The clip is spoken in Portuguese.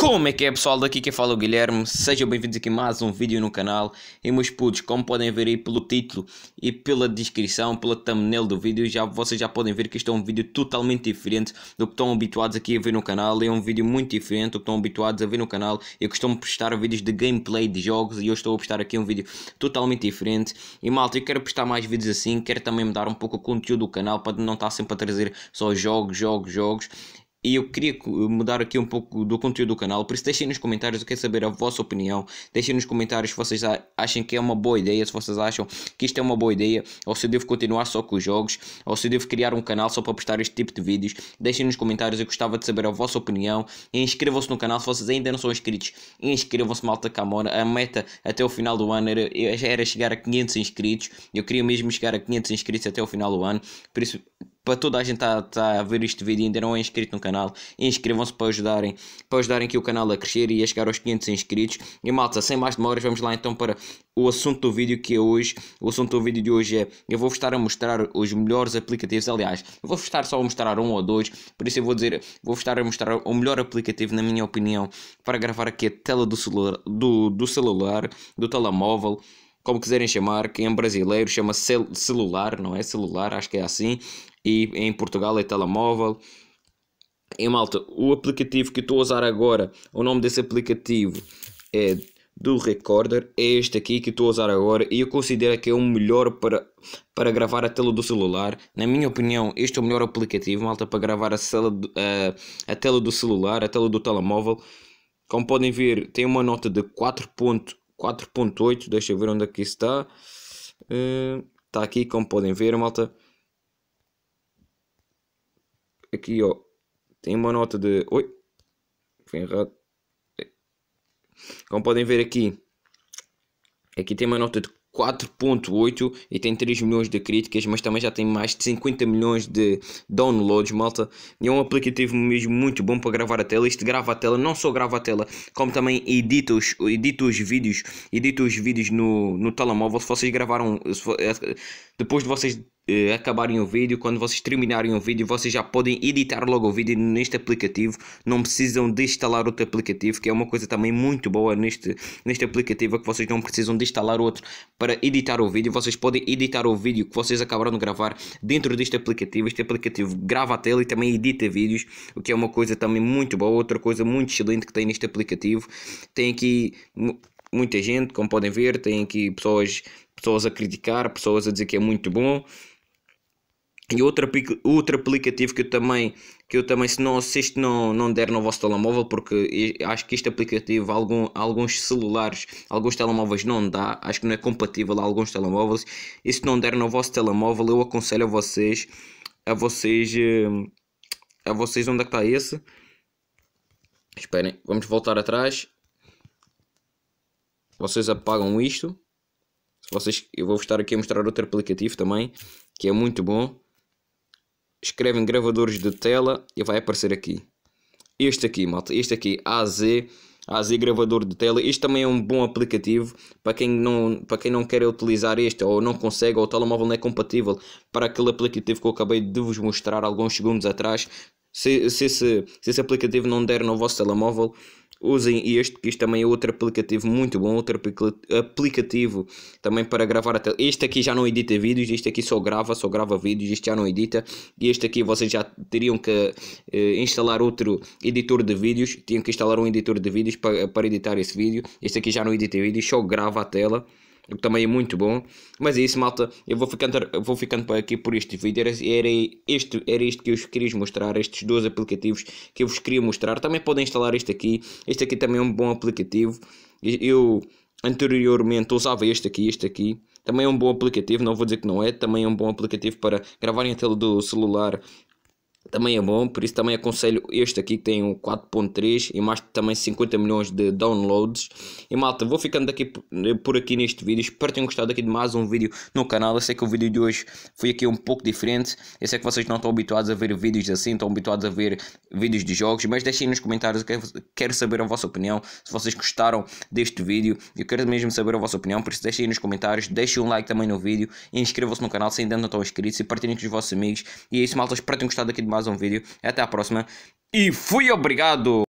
Como é que é pessoal, daqui que fala é o Guilherme, sejam bem-vindos aqui a mais um vídeo no canal E meus putos, como podem ver aí pelo título e pela descrição, pela thumbnail do vídeo já, Vocês já podem ver que este é um vídeo totalmente diferente do que estão habituados aqui a ver no canal É um vídeo muito diferente do que estão habituados a ver no canal Eu costumo postar vídeos de gameplay de jogos e hoje estou a postar aqui um vídeo totalmente diferente E malta, eu quero postar mais vídeos assim, quero também mudar um pouco o conteúdo do canal Para não estar sempre a trazer só jogos, jogos, jogos e eu queria mudar aqui um pouco do conteúdo do canal, por isso deixem nos comentários, eu quero saber a vossa opinião. Deixem nos comentários se vocês acham que é uma boa ideia, se vocês acham que isto é uma boa ideia, ou se eu devo continuar só com os jogos, ou se eu devo criar um canal só para postar este tipo de vídeos. Deixem nos comentários, eu gostava de saber a vossa opinião. inscrevam-se no canal se vocês ainda não são inscritos. Inscrevam-se, malta Camora. A meta até o final do ano era, era chegar a 500 inscritos. Eu queria mesmo chegar a 500 inscritos até o final do ano, por isso para toda a gente está tá a ver este vídeo e ainda não é inscrito no canal, inscrevam-se para ajudarem, para ajudarem aqui o canal a crescer e a chegar aos 500 inscritos. E malta, sem mais demoras, vamos lá então para o assunto do vídeo que é hoje. O assunto do vídeo de hoje é, eu vou-vos estar a mostrar os melhores aplicativos, aliás, eu vou estar só a mostrar um ou dois, por isso eu vou dizer, vou-vos estar a mostrar o melhor aplicativo, na minha opinião, para gravar aqui a tela do celular, do, do celular, do telemóvel, como quiserem chamar, que em brasileiro chama cel celular, não é? Celular, acho que é assim, e em Portugal é telemóvel. E malta, o aplicativo que estou a usar agora, o nome desse aplicativo é do Recorder, é este aqui que estou a usar agora e eu considero que é o melhor para, para gravar a tela do celular. Na minha opinião, este é o melhor aplicativo, malta, para gravar a, cela, a, a tela do celular, a tela do telemóvel. Como podem ver, tem uma nota de 4 4.8, deixa eu ver onde aqui é está. Uh, eh, está aqui, como podem ver, malta. Aqui, ó. Tem uma nota de... Oi! Foi errado. Como podem ver aqui. Aqui tem uma nota de 4.8 e tem 3 milhões de críticas, mas também já tem mais de 50 milhões de downloads, malta. E é um aplicativo mesmo muito bom para gravar a tela. Este grava a tela, não só grava a tela, como também edita os, edita os vídeos, edita os vídeos no, no telemóvel. Se vocês gravaram, eh, depois de vocês uh, acabarem o vídeo, quando vocês terminarem o vídeo, vocês já podem editar logo o vídeo neste aplicativo. Não precisam de instalar outro aplicativo, que é uma coisa também muito boa neste, neste aplicativo, é que vocês não precisam de instalar outro para editar o vídeo. Vocês podem editar o vídeo que vocês acabaram de gravar dentro deste aplicativo. Este aplicativo grava a tela e também edita vídeos, o que é uma coisa também muito boa. Outra coisa muito excelente que tem neste aplicativo. Tem aqui muita gente, como podem ver, tem aqui pessoas, pessoas a criticar, pessoas a dizer que é muito bom. E outro, outro aplicativo que eu também, que eu também se, não, se não, não der no vosso telemóvel, porque acho que este aplicativo, algum, alguns celulares, alguns telemóveis não dá, acho que não é compatível a alguns telemóveis, e se não der no vosso telemóvel, eu aconselho a vocês, a vocês, hum, a vocês, onde é que está esse? Esperem, vamos voltar atrás. Vocês apagam isto. vocês, eu vou estar aqui a mostrar outro aplicativo também, que é muito bom escrevem gravadores de tela e vai aparecer aqui. Este aqui, malta, este aqui, AZ, AZ gravador de tela. Este também é um bom aplicativo para quem não, para quem não quer utilizar este ou não consegue ou o telemóvel não é compatível para aquele aplicativo que eu acabei de vos mostrar alguns segundos atrás. Se, se, se, se esse aplicativo não der no vosso telemóvel, usem este, que isto também é outro aplicativo muito bom, outro aplicativo também para gravar até. Este aqui já não edita vídeos, este aqui só grava, só grava vídeos, este já não edita. E este aqui vocês já teriam que eh, instalar outro editor de vídeos, tinham que instalar um editor de vídeos para, para editar esse vídeo. Este aqui já não edita vídeos, só grava a tela o que também é muito bom. Mas é isso, malta. Eu vou ficando, vou ficando por aqui por este vídeo. Era, era, este, era isto que eu vos queria mostrar, estes dois aplicativos que eu vos queria mostrar. Também podem instalar este aqui. Este aqui também é um bom aplicativo. Eu anteriormente usava este aqui, este aqui. Também é um bom aplicativo, não vou dizer que não é. Também é um bom aplicativo para gravarem a tela do celular também é bom, por isso também aconselho este aqui que tem um 4.3 e mais também 50 milhões de downloads. E malta, vou ficando aqui por aqui neste vídeo. Espero que tenham gostado aqui de mais um vídeo no canal. Eu sei que o vídeo de hoje foi aqui um pouco diferente. Eu sei que vocês não estão habituados a ver vídeos assim, estão habituados a ver vídeos de jogos, mas deixem nos comentários, eu quero, é quero saber a vossa opinião, se vocês gostaram deste vídeo. Eu quero mesmo saber a vossa opinião, por isso deixem nos comentários, deixem um like também no vídeo e inscrevam-se no canal se ainda não estão inscritos e partilhem com os vossos amigos. E é isso, malta, espero que tenham gostado aqui de mais mais um vídeo. Até a próxima e fui obrigado!